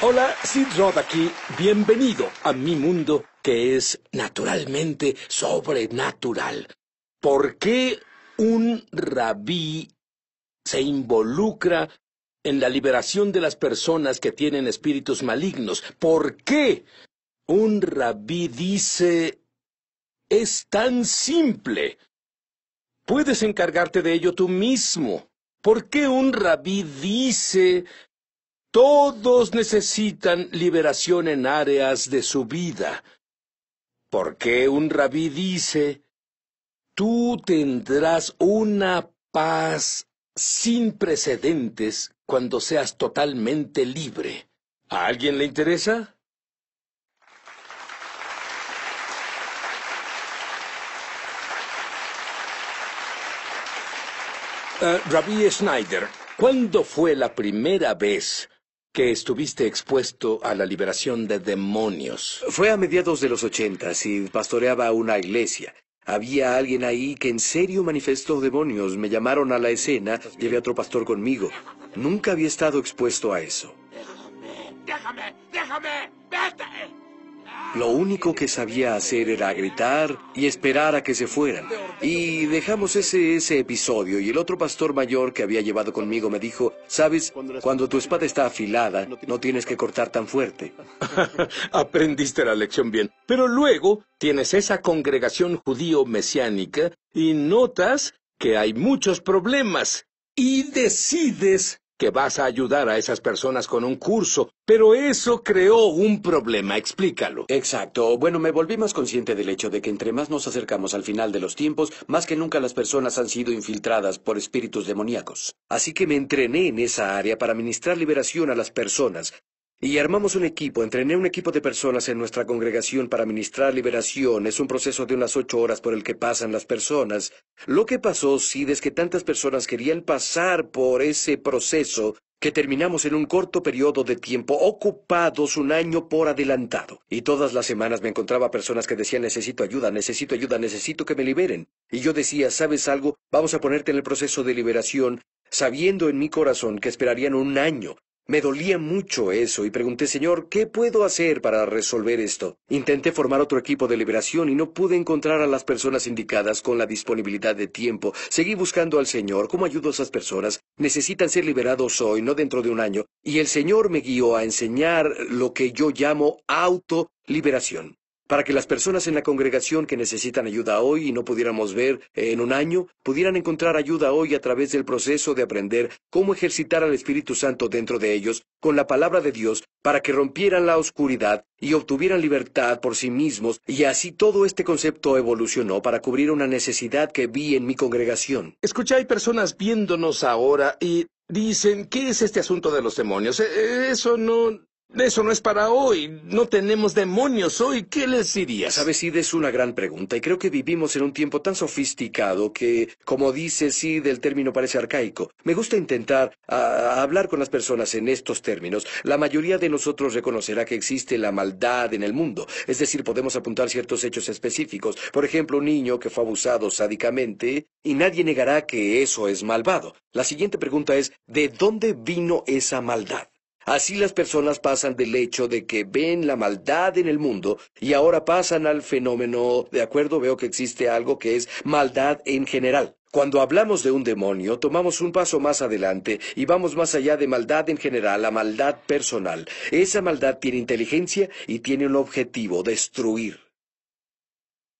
Hola, Sid Rod aquí. Bienvenido a mi mundo que es naturalmente sobrenatural. ¿Por qué un rabí se involucra en la liberación de las personas que tienen espíritus malignos? ¿Por qué un rabí dice es tan simple? Puedes encargarte de ello tú mismo. ¿Por qué un rabí dice todos necesitan liberación en áreas de su vida. Porque un rabí dice, tú tendrás una paz sin precedentes cuando seas totalmente libre. ¿A alguien le interesa? Eh, rabí Schneider, ¿cuándo fue la primera vez que estuviste expuesto a la liberación de demonios. Fue a mediados de los ochentas y pastoreaba una iglesia. Había alguien ahí que en serio manifestó demonios. Me llamaron a la escena, llevé a otro pastor conmigo. Nunca había estado expuesto a eso. Déjame, déjame, déjame, lo único que sabía hacer era gritar y esperar a que se fueran. Y dejamos ese, ese episodio y el otro pastor mayor que había llevado conmigo me dijo, sabes, cuando tu espada está afilada, no tienes que cortar tan fuerte. Aprendiste la lección bien. Pero luego tienes esa congregación judío mesiánica y notas que hay muchos problemas y decides que vas a ayudar a esas personas con un curso, pero eso creó un problema, explícalo. Exacto. Bueno, me volví más consciente del hecho de que entre más nos acercamos al final de los tiempos, más que nunca las personas han sido infiltradas por espíritus demoníacos. Así que me entrené en esa área para ministrar liberación a las personas, y armamos un equipo, entrené un equipo de personas en nuestra congregación para ministrar liberación. Es un proceso de unas ocho horas por el que pasan las personas. Lo que pasó, Sid, es que tantas personas querían pasar por ese proceso que terminamos en un corto periodo de tiempo, ocupados un año por adelantado. Y todas las semanas me encontraba personas que decían necesito ayuda, necesito ayuda, necesito que me liberen. Y yo decía, ¿sabes algo? Vamos a ponerte en el proceso de liberación, sabiendo en mi corazón que esperarían un año, me dolía mucho eso y pregunté, Señor, ¿qué puedo hacer para resolver esto? Intenté formar otro equipo de liberación y no pude encontrar a las personas indicadas con la disponibilidad de tiempo. Seguí buscando al Señor, ¿cómo ayudo a esas personas? Necesitan ser liberados hoy, no dentro de un año. Y el Señor me guió a enseñar lo que yo llamo autoliberación para que las personas en la congregación que necesitan ayuda hoy y no pudiéramos ver eh, en un año, pudieran encontrar ayuda hoy a través del proceso de aprender cómo ejercitar al Espíritu Santo dentro de ellos con la palabra de Dios, para que rompieran la oscuridad y obtuvieran libertad por sí mismos, y así todo este concepto evolucionó para cubrir una necesidad que vi en mi congregación. Escucha, hay personas viéndonos ahora y dicen, ¿qué es este asunto de los demonios? Eh, eh, eso no, eso no es para hoy. No tenemos demonios hoy. ¿Qué les dirías? Sabes, Sid, es una gran pregunta y creo que vivimos en un tiempo tan sofisticado que, como dice Sid, el término parece arcaico. Me gusta intentar ah, hablar con las personas en estos términos. La mayoría de nosotros reconocerá que existe la maldad en el mundo. Es decir, podemos apuntar ciertos hechos específicos. Por ejemplo, un niño que fue abusado sádicamente y nadie negará que eso es malvado. La siguiente pregunta es, ¿de dónde vino esa maldad? Así las personas pasan del hecho de que ven la maldad en el mundo y ahora pasan al fenómeno, de acuerdo, veo que existe algo que es maldad en general. Cuando hablamos de un demonio, tomamos un paso más adelante y vamos más allá de maldad en general a maldad personal. Esa maldad tiene inteligencia y tiene un objetivo, destruir.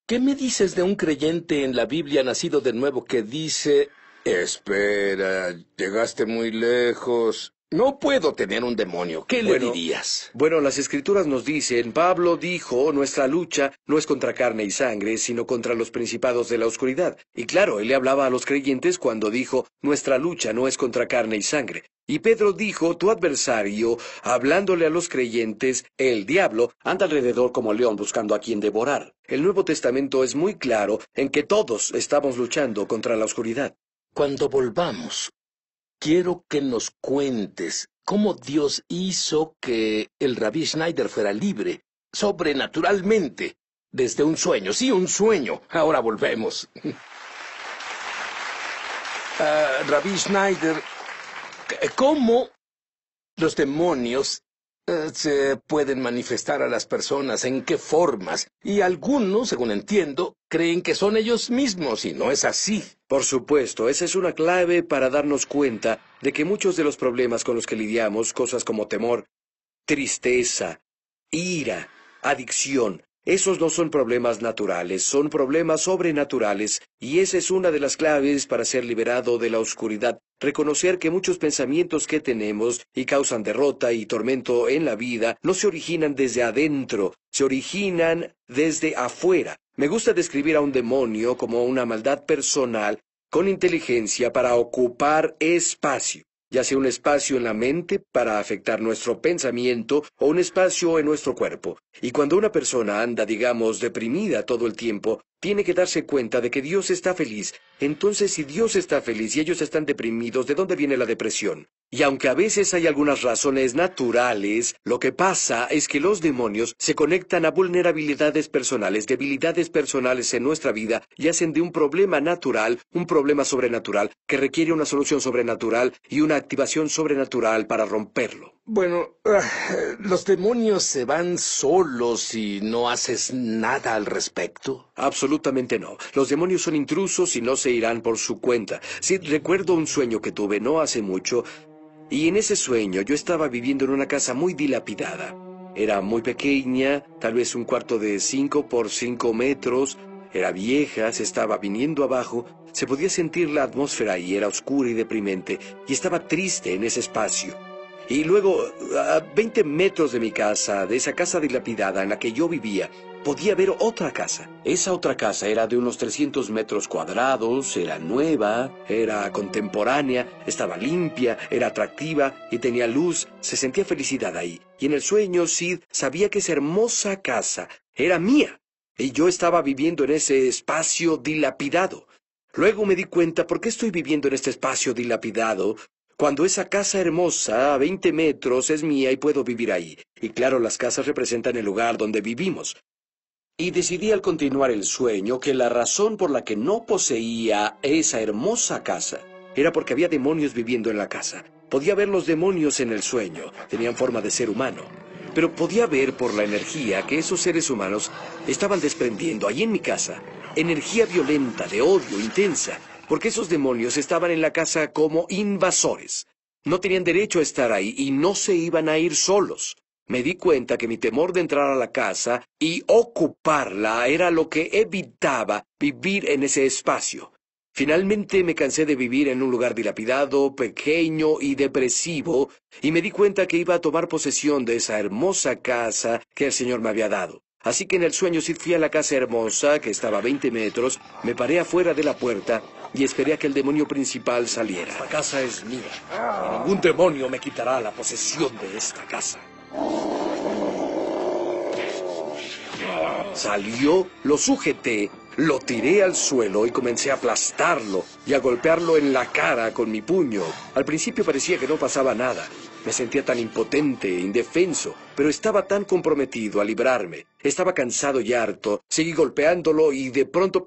¿Qué me dices de un creyente en la Biblia nacido de nuevo que dice... Espera, llegaste muy lejos. No puedo tener un demonio. ¿Qué le dirías? Bueno, las escrituras nos dicen, Pablo dijo, nuestra lucha no es contra carne y sangre, sino contra los principados de la oscuridad. Y claro, él le hablaba a los creyentes cuando dijo, nuestra lucha no es contra carne y sangre. Y Pedro dijo, tu adversario, hablándole a los creyentes, el diablo, anda alrededor como león buscando a quien devorar. El Nuevo Testamento es muy claro en que todos estamos luchando contra la oscuridad. Cuando volvamos, quiero que nos cuentes cómo Dios hizo que el rabí Schneider fuera libre, sobrenaturalmente, desde un sueño. Sí, un sueño. Ahora volvemos. Rabbi ah, rabí Schneider, ¿cómo los demonios se pueden manifestar a las personas, en qué formas, y algunos, según entiendo, creen que son ellos mismos y no es así. Por supuesto, esa es una clave para darnos cuenta de que muchos de los problemas con los que lidiamos, cosas como temor, tristeza, ira, adicción, esos no son problemas naturales, son problemas sobrenaturales, y esa es una de las claves para ser liberado de la oscuridad, reconocer que muchos pensamientos que tenemos y causan derrota y tormento en la vida no se originan desde adentro, se originan desde afuera. Me gusta describir a un demonio como una maldad personal con inteligencia para ocupar espacio ya sea un espacio en la mente para afectar nuestro pensamiento o un espacio en nuestro cuerpo. Y cuando una persona anda, digamos, deprimida todo el tiempo, tiene que darse cuenta de que Dios está feliz. Entonces, si Dios está feliz y ellos están deprimidos, ¿de dónde viene la depresión? Y aunque a veces hay algunas razones naturales, lo que pasa es que los demonios se conectan a vulnerabilidades personales, debilidades personales en nuestra vida y hacen de un problema natural un problema sobrenatural que requiere una solución sobrenatural y una activación sobrenatural para romperlo. Bueno, ah, los demonios se van solos y no haces nada al respecto. Absolutamente no. Los demonios son intrusos y no se irán por su cuenta. Sí, recuerdo un sueño que tuve no hace mucho, y en ese sueño yo estaba viviendo en una casa muy dilapidada. Era muy pequeña, tal vez un cuarto de 5 por 5 metros, era vieja, se estaba viniendo abajo, se podía sentir la atmósfera y era oscura y deprimente, y estaba triste en ese espacio. Y luego, a 20 metros de mi casa, de esa casa dilapidada en la que yo vivía, podía ver otra casa. Esa otra casa era de unos 300 metros cuadrados, era nueva, era contemporánea, estaba limpia, era atractiva y tenía luz. Se sentía felicidad ahí. Y en el sueño, Sid sabía que esa hermosa casa era mía. Y yo estaba viviendo en ese espacio dilapidado. Luego me di cuenta por qué estoy viviendo en este espacio dilapidado cuando esa casa hermosa a 20 metros es mía y puedo vivir ahí. Y claro, las casas representan el lugar donde vivimos. Y decidí al continuar el sueño que la razón por la que no poseía esa hermosa casa era porque había demonios viviendo en la casa. Podía ver los demonios en el sueño, tenían forma de ser humano, pero podía ver por la energía que esos seres humanos estaban desprendiendo allí en mi casa, energía violenta, de odio intensa, porque esos demonios estaban en la casa como invasores. No tenían derecho a estar ahí y no se iban a ir solos. Me di cuenta que mi temor de entrar a la casa y ocuparla era lo que evitaba vivir en ese espacio. Finalmente me cansé de vivir en un lugar dilapidado, pequeño y depresivo, y me di cuenta que iba a tomar posesión de esa hermosa casa que el Señor me había dado. Así que en el sueño sí fui a la casa hermosa, que estaba a 20 metros, me paré afuera de la puerta y esperé a que el demonio principal saliera. Esta casa es mía. ningún demonio me quitará la posesión de esta casa. Salió, lo sujeté, lo tiré al suelo y comencé a aplastarlo y a golpearlo en la cara con mi puño. Al principio parecía que no pasaba nada. Me sentía tan impotente e indefenso, pero estaba tan comprometido a librarme. Estaba cansado y harto. Seguí golpeándolo y de pronto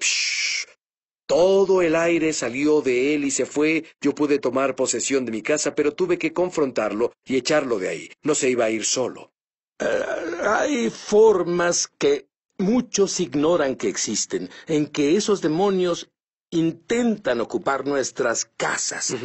todo el aire salió de él y se fue. Yo pude tomar posesión de mi casa, pero tuve que confrontarlo y echarlo de ahí. No se iba a ir solo. Eh, hay formas que muchos ignoran que existen, en que esos demonios intentan ocupar nuestras casas.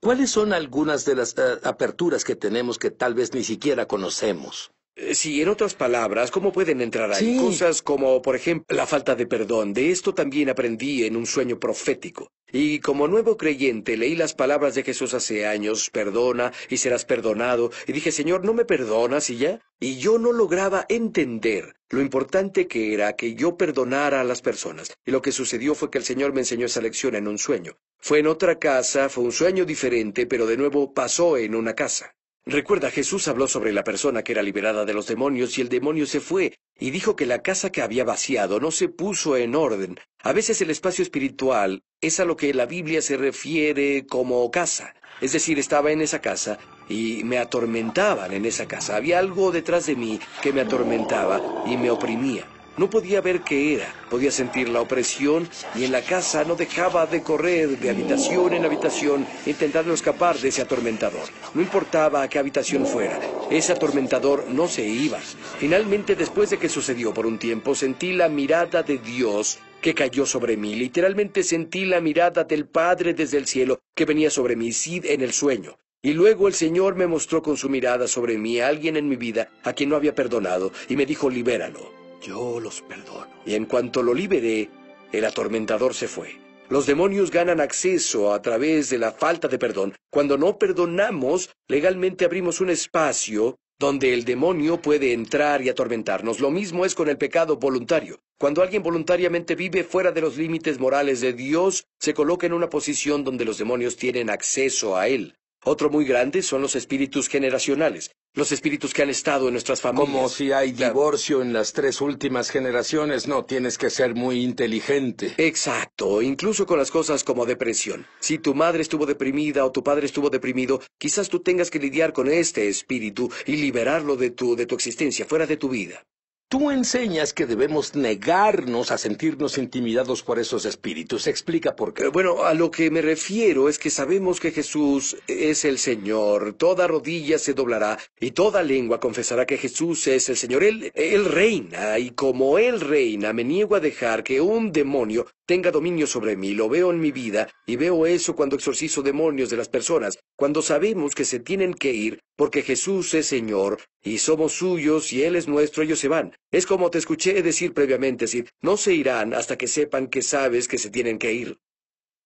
¿Cuáles son algunas de las eh, aperturas que tenemos que tal vez ni siquiera conocemos? Eh, sí, en otras palabras, ¿cómo pueden entrar ahí? Cosas como, por ejemplo, la falta de perdón. De esto también aprendí en un sueño profético. Y como nuevo creyente leí las palabras de Jesús hace años, perdona y serás perdonado, y dije, Señor, ¿no me perdonas y ya? Y yo no lograba entender lo importante que era que yo perdonara a las personas. Y lo que sucedió fue que el Señor me enseñó esa lección en un sueño. Fue en otra casa, fue un sueño diferente, pero de nuevo pasó en una casa. Recuerda, Jesús habló sobre la persona que era liberada de los demonios y el demonio se fue, y dijo que la casa que había vaciado no se puso en orden. A veces el espacio espiritual es a lo que la Biblia se refiere como casa. Es decir, estaba en esa casa y me atormentaban en esa casa. Había algo detrás de mí que me atormentaba y me oprimía. No podía ver qué era, podía sentir la opresión y en la casa no dejaba de correr de habitación en habitación intentando escapar de ese atormentador. No importaba a qué habitación fuera, ese atormentador no se iba. Finalmente, después de que sucedió por un tiempo, sentí la mirada de Dios que cayó sobre mí. Literalmente sentí la mirada del Padre desde el cielo que venía sobre mí, Sid, en el sueño. Y luego el Señor me mostró con su mirada sobre mí a alguien en mi vida a quien no había perdonado y me dijo, libéralo yo los perdono. Y en cuanto lo liberé, el atormentador se fue. Los demonios ganan acceso a través de la falta de perdón. Cuando no perdonamos, legalmente abrimos un espacio donde el demonio puede entrar y atormentarnos. Lo mismo es con el pecado voluntario. Cuando alguien voluntariamente vive fuera de los límites morales de Dios, se coloca en una posición donde los demonios tienen acceso a él. Otro muy grande son los espíritus generacionales los espíritus que han estado en nuestras familias. Como si hay divorcio en las tres últimas generaciones, no, tienes que ser muy inteligente. Exacto, incluso con las cosas como depresión. Si tu madre estuvo deprimida o tu padre estuvo deprimido, quizás tú tengas que lidiar con este espíritu y liberarlo de tu, de tu existencia, fuera de tu vida. Tú enseñas que debemos negarnos a sentirnos intimidados por esos espíritus. Explica por qué. Eh, bueno, a lo que me refiero es que sabemos que Jesús es el Señor. Toda rodilla se doblará y toda lengua confesará que Jesús es el Señor. Él, reina y como Él reina, me niego a dejar que un demonio tenga dominio sobre mí, lo veo en mi vida y veo eso cuando exorcizo demonios de las personas, cuando sabemos que se tienen que ir porque Jesús es Señor y somos suyos y Él es nuestro, ellos se van. Es como te escuché decir previamente, no se irán hasta que sepan que sabes que se tienen que ir.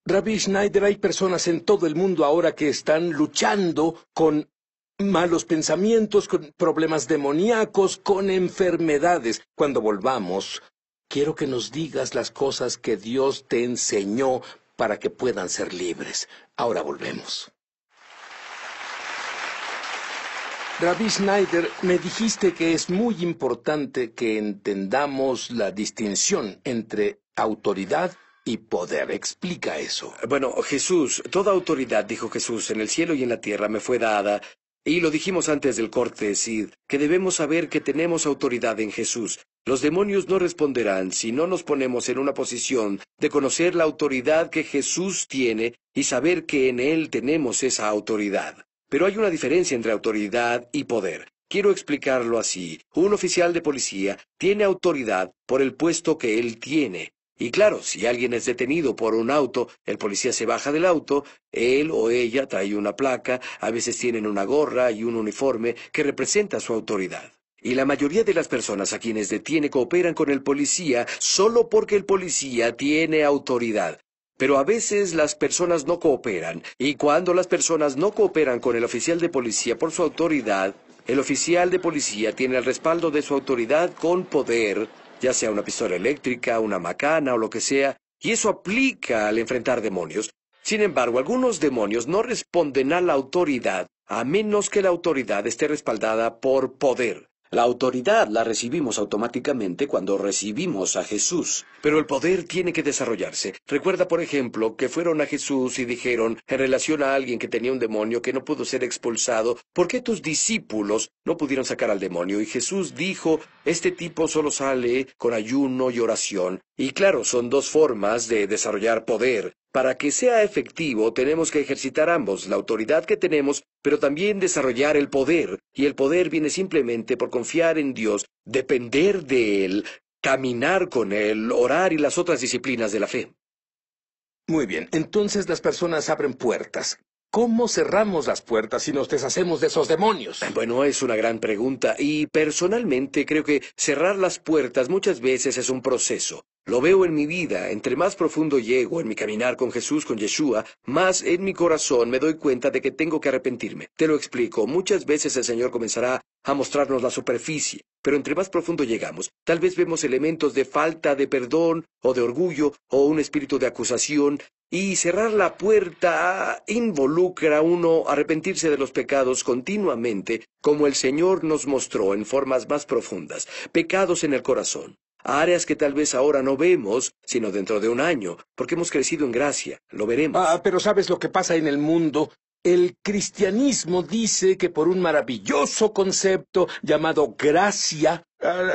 Rabbi Schneider, hay personas en todo el mundo ahora que están luchando con malos pensamientos, con problemas demoníacos, con enfermedades. Cuando volvamos, quiero que nos digas las cosas que Dios te enseñó para que puedan ser libres. Ahora volvemos. Rabbi Schneider, me dijiste que es muy importante que entendamos la distinción entre autoridad y poder. Explica eso. Bueno, Jesús, toda autoridad, dijo Jesús, en el cielo y en la tierra me fue dada, y lo dijimos antes del corte, Sid, que debemos saber que tenemos autoridad en Jesús. Los demonios no responderán si no nos ponemos en una posición de conocer la autoridad que Jesús tiene y saber que en Él tenemos esa autoridad. Pero hay una diferencia entre autoridad y poder. Quiero explicarlo así. Un oficial de policía tiene autoridad por el puesto que él tiene, y claro, si alguien es detenido por un auto, el policía se baja del auto, él o ella trae una placa, a veces tienen una gorra y un uniforme que representa su autoridad. Y la mayoría de las personas a quienes detiene cooperan con el policía solo porque el policía tiene autoridad. Pero a veces las personas no cooperan, y cuando las personas no cooperan con el oficial de policía por su autoridad, el oficial de policía tiene el respaldo de su autoridad con poder ya sea una pistola eléctrica, una macana o lo que sea, y eso aplica al enfrentar demonios. Sin embargo, algunos demonios no responden a la autoridad a menos que la autoridad esté respaldada por poder. La autoridad la recibimos automáticamente cuando recibimos a Jesús. Pero el poder tiene que desarrollarse. Recuerda, por ejemplo, que fueron a Jesús y dijeron, en relación a alguien que tenía un demonio que no pudo ser expulsado, ¿por qué tus discípulos no pudieron sacar al demonio? Y Jesús dijo, este tipo solo sale con ayuno y oración. Y claro, son dos formas de desarrollar poder. Para que sea efectivo tenemos que ejercitar ambos, la autoridad que tenemos, pero también desarrollar el poder, y el poder viene simplemente por confiar en Dios, depender de Él, caminar con Él, orar y las otras disciplinas de la fe. Muy bien, entonces las personas abren puertas. ¿Cómo cerramos las puertas si nos deshacemos de esos demonios? Bueno, es una gran pregunta y personalmente creo que cerrar las puertas muchas veces es un proceso. Lo veo en mi vida, entre más profundo llego en mi caminar con Jesús, con Yeshua, más en mi corazón me doy cuenta de que tengo que arrepentirme. Te lo explico, muchas veces el Señor comenzará a mostrarnos la superficie, pero entre más profundo llegamos, tal vez vemos elementos de falta de perdón o de orgullo o un espíritu de acusación, y cerrar la puerta involucra a uno arrepentirse de los pecados continuamente, como el Señor nos mostró en formas más profundas, pecados en el corazón áreas que tal vez ahora no vemos, sino dentro de un año, porque hemos crecido en gracia, lo veremos. Ah, pero ¿sabes lo que pasa en el mundo? El cristianismo dice que por un maravilloso concepto llamado gracia, ah,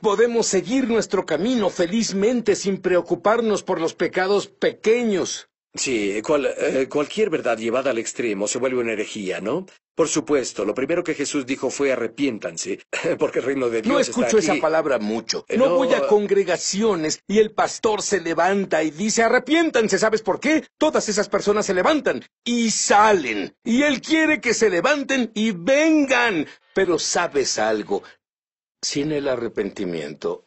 podemos seguir nuestro camino felizmente sin preocuparnos por los pecados pequeños. Sí, eh, cualquier verdad llevada al extremo se vuelve una herejía, ¿no? Por supuesto, lo primero que Jesús dijo fue arrepiéntanse, porque el reino de Dios. No escucho esa palabra mucho. Eh, no, voy a ah, congregaciones y el pastor se levanta y dice arrepiéntanse. ¿Sabes por qué? Todas esas personas se levantan y salen. Y él quiere que se levanten y vengan. Pero sabes algo, sin el arrepentimiento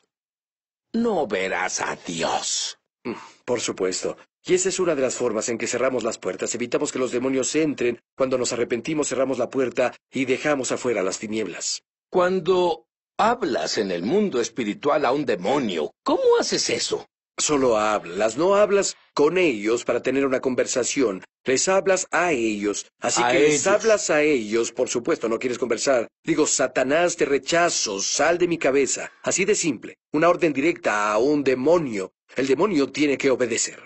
no verás a Dios. Mm, por supuesto. Y esa es una de las formas en que cerramos las puertas, evitamos que los demonios entren, cuando nos arrepentimos cerramos la puerta y dejamos afuera las tinieblas. Cuando hablas en el mundo espiritual a un demonio, ¿cómo haces eso? Solo hablas, no hablas con ellos para tener una conversación, les hablas a ellos, así que les hablas a ellos, por supuesto, no quieres conversar. Digo, Satanás, te rechazo, sal de mi cabeza, así de simple, una orden directa a un demonio. El demonio tiene que obedecer.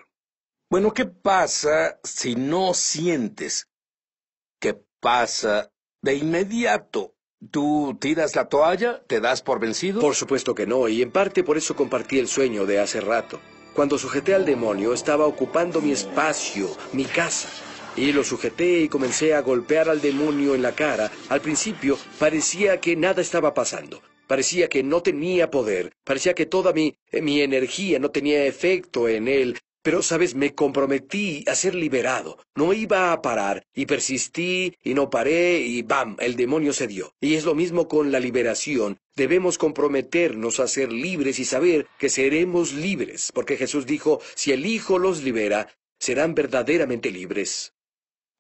Bueno, ¿qué pasa si no sientes? ¿Qué pasa de inmediato? ¿Tú tiras la toalla? ¿Te das por vencido? Por supuesto que no, y en parte por eso compartí el sueño de hace rato. Cuando sujeté al demonio estaba ocupando mi espacio, mi casa. Y lo sujeté y comencé a golpear al demonio en la cara. Al principio parecía que nada estaba pasando. Parecía que no tenía poder, parecía que toda mi, mi energía no tenía efecto en él, pero, sabes, me comprometí a ser liberado. No iba a parar, y persistí, y no paré, y ¡bam! El demonio se dio. Y es lo mismo con la liberación. Debemos comprometernos a ser libres y saber que seremos libres, porque Jesús dijo, si el Hijo los libera, serán verdaderamente libres.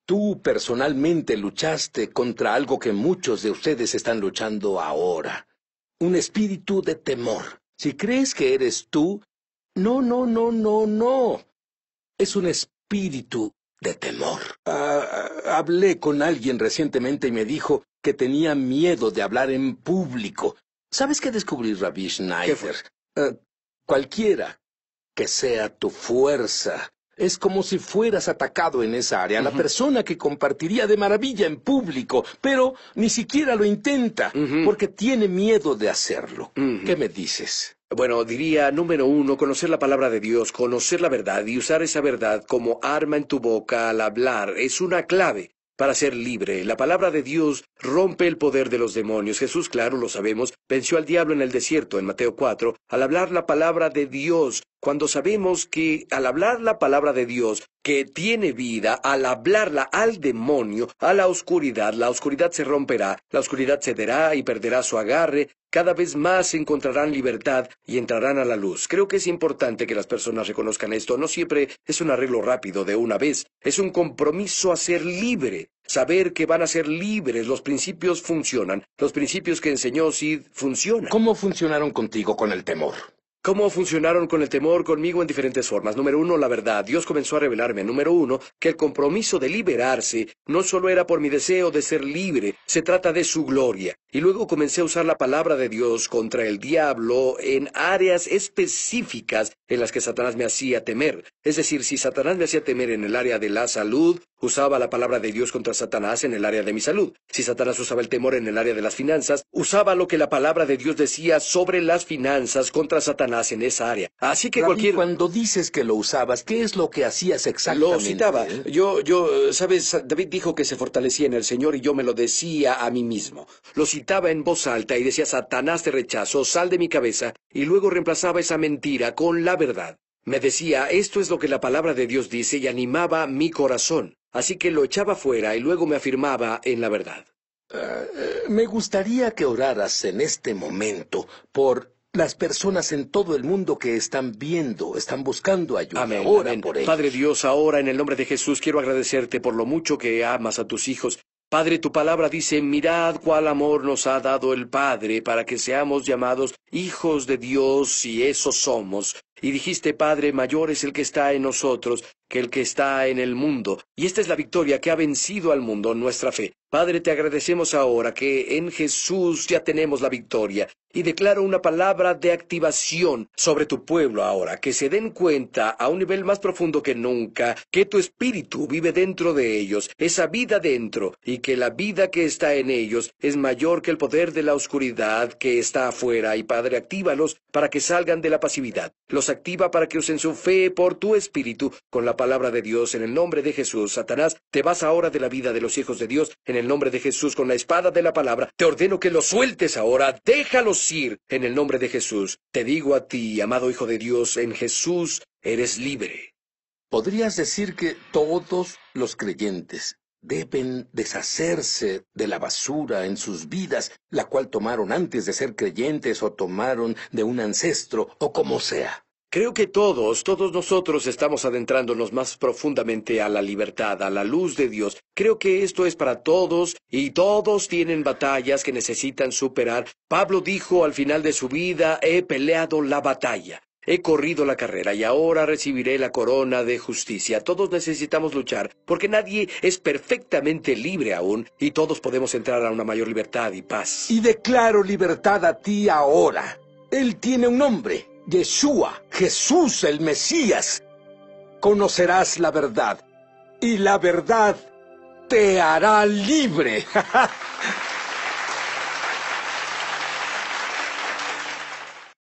Tú personalmente luchaste contra algo que muchos de ustedes están luchando ahora. Un espíritu de temor. Si crees que eres tú, no, no, no, no, no. Es un espíritu de temor. Ah, ah, hablé con alguien recientemente y me dijo que tenía miedo de hablar en público. ¿Sabes qué descubrí, Rabbi Schneider? Ah, cualquiera que sea tu fuerza, es como si fueras atacado en esa área, la persona que compartiría de maravilla en público, pero ni siquiera lo intenta porque tiene miedo de hacerlo. ¿Qué me dices? Bueno, diría número uno, conocer la palabra de Dios, conocer la verdad y usar esa verdad como arma en tu boca al hablar es una clave para ser libre. La palabra de Dios rompe el poder de los demonios. Jesús, claro, lo sabemos, venció al diablo en el desierto, en Mateo 4, al hablar la palabra de Dios, cuando sabemos que al hablar la palabra de Dios, que tiene vida, al hablarla al demonio, a la oscuridad, la oscuridad se romperá, la oscuridad cederá y perderá su agarre, cada vez más encontrarán libertad y entrarán a la luz. Creo que es importante que las personas reconozcan esto. No siempre es un arreglo rápido de una vez, es un compromiso a ser libre, saber que van a ser libres, los principios funcionan, los principios que enseñó Sid funcionan. ¿Cómo funcionaron contigo con el temor? ¿Cómo funcionaron con el temor conmigo en diferentes formas? Número uno, la verdad. Dios comenzó a revelarme, número uno, que el compromiso de liberarse no solo era por mi deseo de ser libre, se trata de su gloria. Y luego comencé a usar la palabra de Dios contra el diablo en áreas específicas en las que Satanás me hacía temer. Es decir, si Satanás me hacía temer en el área de la salud, usaba la palabra de Dios contra Satanás en el área de mi salud. Si Satanás usaba el temor en el área de las finanzas, usaba lo que la palabra de Dios decía sobre las finanzas contra Satanás en esa área. Así que cualquier... Cuando dices que lo usabas, ¿qué es lo que hacías exactamente? Lo citaba. Yo, yo, sabes, David dijo que se fortalecía en el Señor y yo me lo decía a mí mismo. Lo citaba en voz alta y decía, Satanás te rechazo, sal de mi cabeza, y luego reemplazaba esa mentira con la verdad. Me decía, esto es lo que la palabra de Dios dice y animaba mi corazón así que lo echaba fuera y luego me afirmaba en la verdad. Eh, eh, me gustaría que oraras en este momento por las personas en todo el mundo que están viendo, están buscando ayuda. Amén, Por ellos. Padre Dios, ahora en el nombre de Jesús quiero agradecerte por lo mucho que amas a tus hijos. Padre, tu palabra dice, mirad cuál amor nos ha dado el Padre para que seamos llamados hijos de Dios y eso somos. Y dijiste, Padre, mayor es el que está en nosotros que el que está en el mundo. Y esta es la victoria que ha vencido al mundo, nuestra fe. Padre, te agradecemos ahora que en Jesús ya tenemos la victoria. Y declaro una palabra de activación sobre tu pueblo ahora, que se den cuenta a un nivel más profundo que nunca, que tu espíritu vive dentro de ellos, esa vida dentro, y que la vida que está en ellos es mayor que el poder de la oscuridad que está afuera. Y Padre, actívalos para que salgan de la pasividad. Los activa para que usen su fe por tu espíritu con la palabra de Dios en el nombre de Jesús. Satanás, te vas ahora de la vida de los hijos de Dios en el nombre de Jesús con la espada de la palabra. Te ordeno que los sueltes ahora. Déjalos ir en el nombre de Jesús. Te digo a ti, amado Hijo de Dios, en Jesús eres libre. Podrías decir que todos los creyentes deben deshacerse de la basura en sus vidas, la cual tomaron antes de ser creyentes o tomaron de un ancestro o como sea. Creo que todos, todos nosotros estamos adentrándonos más profundamente a la libertad, a la luz de Dios. Creo que esto es para todos y todos tienen batallas que necesitan superar. Pablo dijo al final de su vida, he peleado la batalla. He corrido la carrera y ahora recibiré la corona de justicia. Todos necesitamos luchar porque nadie es perfectamente libre aún y todos podemos entrar a una mayor libertad y paz. Y declaro libertad a ti ahora. Él tiene un nombre. Yeshua, Jesús el Mesías. Conocerás la verdad y la verdad te hará libre.